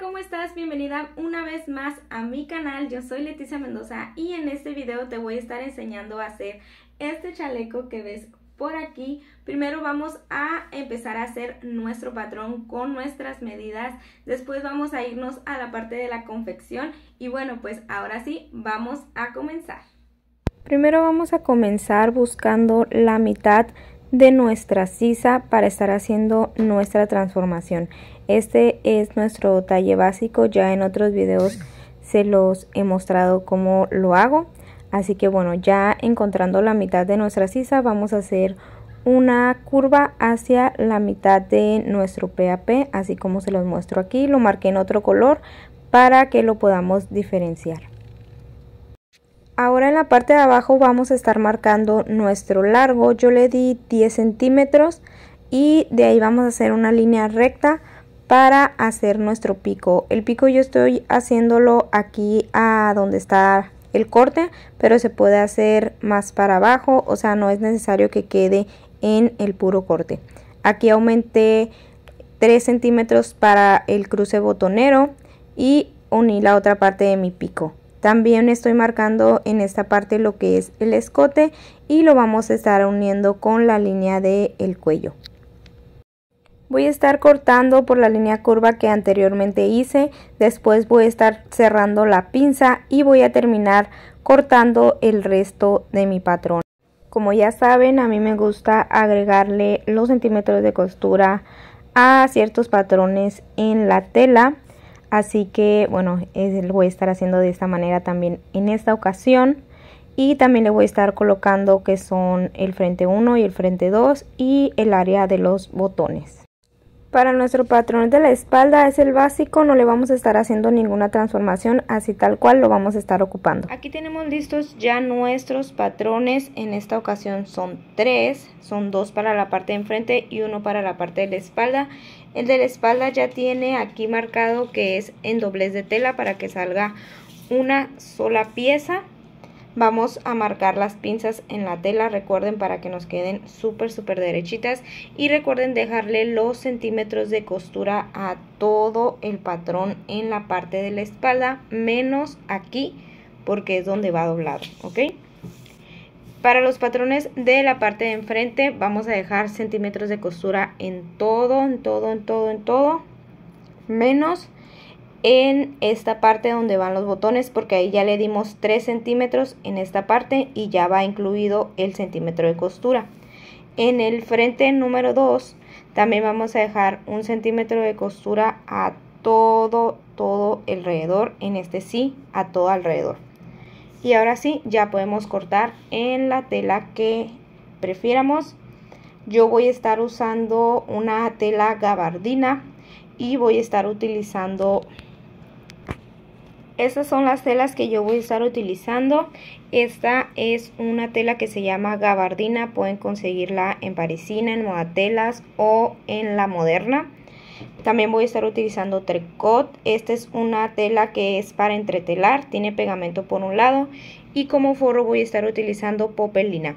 ¿cómo estás? Bienvenida una vez más a mi canal. Yo soy Leticia Mendoza y en este video te voy a estar enseñando a hacer este chaleco que ves por aquí. Primero vamos a empezar a hacer nuestro patrón con nuestras medidas. Después vamos a irnos a la parte de la confección. Y bueno, pues ahora sí, vamos a comenzar. Primero vamos a comenzar buscando la mitad de nuestra sisa para estar haciendo nuestra transformación. Este es nuestro talle básico, ya en otros videos se los he mostrado cómo lo hago. Así que bueno, ya encontrando la mitad de nuestra sisa vamos a hacer una curva hacia la mitad de nuestro PAP, así como se los muestro aquí. Lo marqué en otro color para que lo podamos diferenciar. Ahora en la parte de abajo vamos a estar marcando nuestro largo. Yo le di 10 centímetros y de ahí vamos a hacer una línea recta para hacer nuestro pico. El pico yo estoy haciéndolo aquí a donde está el corte, pero se puede hacer más para abajo, o sea, no es necesario que quede en el puro corte. Aquí aumenté 3 centímetros para el cruce botonero y uní la otra parte de mi pico. También estoy marcando en esta parte lo que es el escote y lo vamos a estar uniendo con la línea del el cuello. Voy a estar cortando por la línea curva que anteriormente hice, después voy a estar cerrando la pinza y voy a terminar cortando el resto de mi patrón. Como ya saben, a mí me gusta agregarle los centímetros de costura a ciertos patrones en la tela. Así que, bueno, lo voy a estar haciendo de esta manera también en esta ocasión. Y también le voy a estar colocando que son el frente 1 y el frente 2 y el área de los botones. Para nuestro patrón de la espalda es el básico, no le vamos a estar haciendo ninguna transformación, así tal cual lo vamos a estar ocupando. Aquí tenemos listos ya nuestros patrones, en esta ocasión son tres, son dos para la parte de enfrente y uno para la parte de la espalda. El de la espalda ya tiene aquí marcado que es en doblez de tela para que salga una sola pieza vamos a marcar las pinzas en la tela recuerden para que nos queden súper súper derechitas y recuerden dejarle los centímetros de costura a todo el patrón en la parte de la espalda menos aquí porque es donde va doblado ok para los patrones de la parte de enfrente vamos a dejar centímetros de costura en todo en todo en todo en todo menos en esta parte donde van los botones porque ahí ya le dimos 3 centímetros en esta parte y ya va incluido el centímetro de costura en el frente número 2 también vamos a dejar un centímetro de costura a todo todo alrededor en este sí a todo alrededor y ahora sí ya podemos cortar en la tela que prefiéramos yo voy a estar usando una tela gabardina y voy a estar utilizando estas son las telas que yo voy a estar utilizando. Esta es una tela que se llama gabardina. Pueden conseguirla en parisina, en moda telas o en la moderna. También voy a estar utilizando tricot. Esta es una tela que es para entretelar. Tiene pegamento por un lado. Y como forro voy a estar utilizando popelina.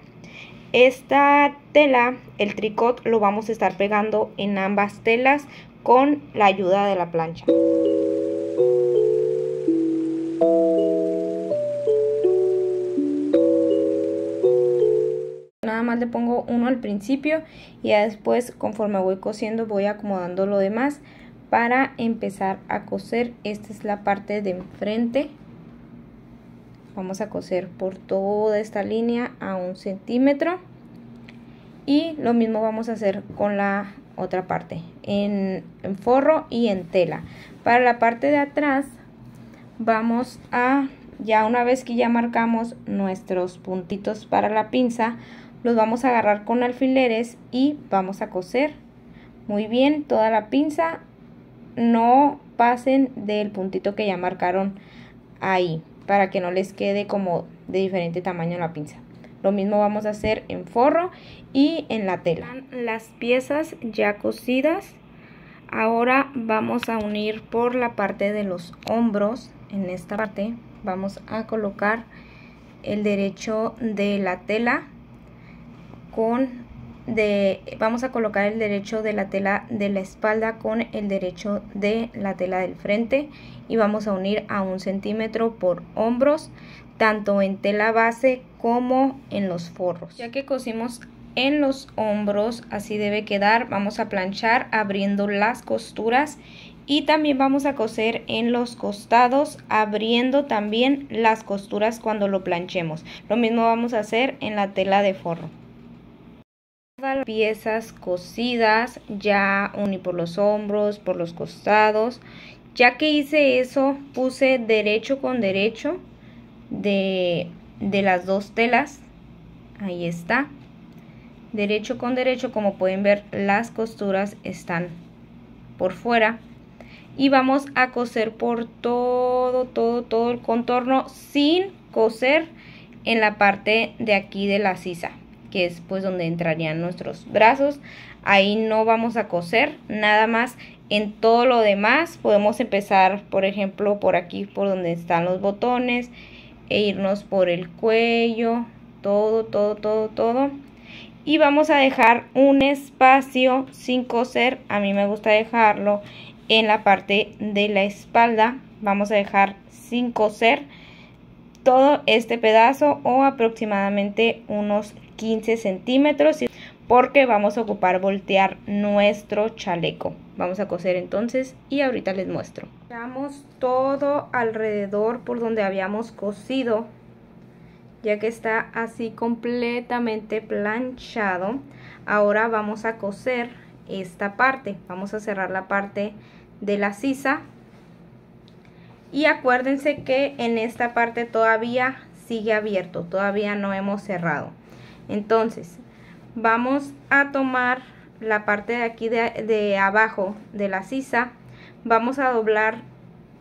Esta tela, el tricot, lo vamos a estar pegando en ambas telas con la ayuda de la plancha. le pongo uno al principio y ya después conforme voy cosiendo voy acomodando lo demás para empezar a coser. Esta es la parte de enfrente. Vamos a coser por toda esta línea a un centímetro y lo mismo vamos a hacer con la otra parte en, forro y en tela para la parte de atrás vamos a ya una vez que ya marcamos nuestros puntitos para la pinza los vamos a agarrar con alfileres y vamos a coser muy bien toda la pinza no pasen del puntito que ya marcaron ahí para que no les quede como de diferente tamaño la pinza lo mismo vamos a hacer en forro y en la tela las piezas ya cosidas ahora vamos a unir por la parte de los hombros en esta parte vamos a colocar el derecho de la tela con de vamos a colocar el derecho de la tela de la espalda con el derecho de la tela del frente y vamos a unir a un centímetro por hombros tanto en tela base como en los forros ya que cosimos en los hombros así debe quedar vamos a planchar abriendo las costuras y también vamos a coser en los costados abriendo también las costuras cuando lo planchemos lo mismo vamos a hacer en la tela de forro las piezas cosidas ya uní por los hombros por los costados ya que hice eso puse derecho con derecho de, de las dos telas ahí está derecho con derecho como pueden ver las costuras están por fuera y vamos a coser por todo todo todo el contorno sin coser en la parte de aquí de la sisa que es pues donde entrarían nuestros brazos. Ahí no vamos a coser nada más. En todo lo demás podemos empezar, por ejemplo, por aquí, por donde están los botones, e irnos por el cuello, todo, todo, todo, todo. Y vamos a dejar un espacio sin coser, a mí me gusta dejarlo en la parte de la espalda. Vamos a dejar sin coser todo este pedazo o aproximadamente unos 15 centímetros porque vamos a ocupar voltear nuestro chaleco. Vamos a coser entonces y ahorita les muestro. Damos todo alrededor por donde habíamos cosido ya que está así completamente planchado. Ahora vamos a coser esta parte. Vamos a cerrar la parte de la sisa. Y acuérdense que en esta parte todavía sigue abierto, todavía no hemos cerrado. Entonces, vamos a tomar la parte de aquí de, abajo de la sisa. Vamos a doblar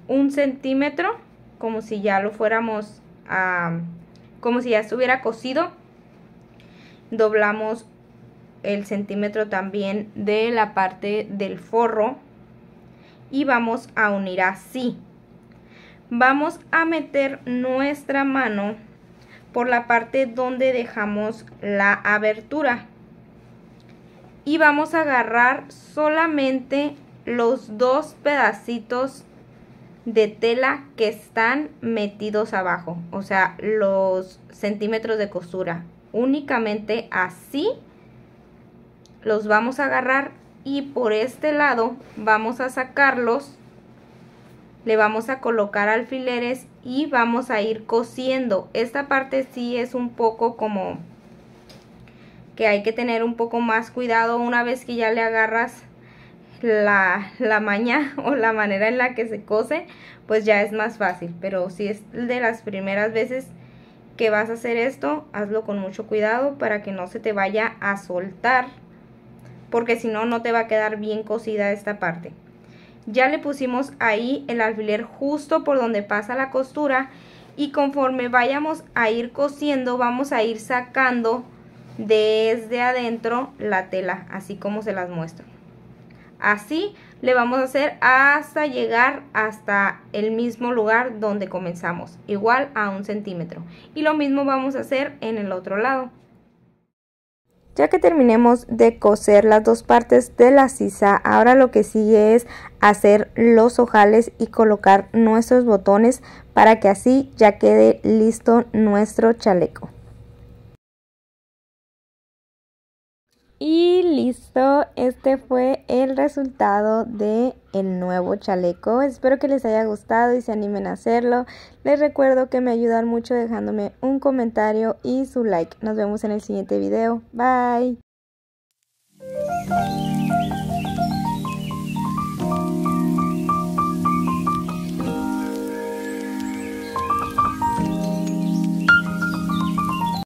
un centímetro como si ya lo fuéramos a... como si ya estuviera cosido. Doblamos el centímetro también de la parte del forro y vamos a unir así. Vamos a meter nuestra mano por la parte donde dejamos la abertura y vamos a agarrar solamente los dos pedacitos de tela que están metidos abajo o sea los centímetros de costura únicamente así los vamos a agarrar y por este lado vamos a sacarlos le vamos a colocar alfileres y vamos a ir cosiendo. Esta parte sí es un poco como que hay que tener un poco más cuidado una vez que ya le agarras la, la maña o la manera en la que se cose, pues ya es más fácil. Pero si es de las primeras veces que vas a hacer esto, hazlo con mucho cuidado para que no se te vaya a soltar, porque si no, no te va a quedar bien cosida esta parte. Ya le pusimos ahí el alfiler justo por donde pasa la costura y conforme vayamos a ir cosiendo vamos a ir sacando desde adentro la tela, así como se las muestro. Así le vamos a hacer hasta llegar hasta el mismo lugar donde comenzamos, igual a un centímetro. Y lo mismo vamos a hacer en el otro lado. Ya que terminemos de coser las dos partes de la sisa, ahora lo que sigue es hacer los ojales y colocar nuestros botones para que así ya quede listo nuestro chaleco listo, este fue el resultado de el nuevo chaleco. Espero que les haya gustado y se animen a hacerlo. Les recuerdo que me ayudan mucho dejándome un comentario y su like. Nos vemos en el siguiente video. Bye.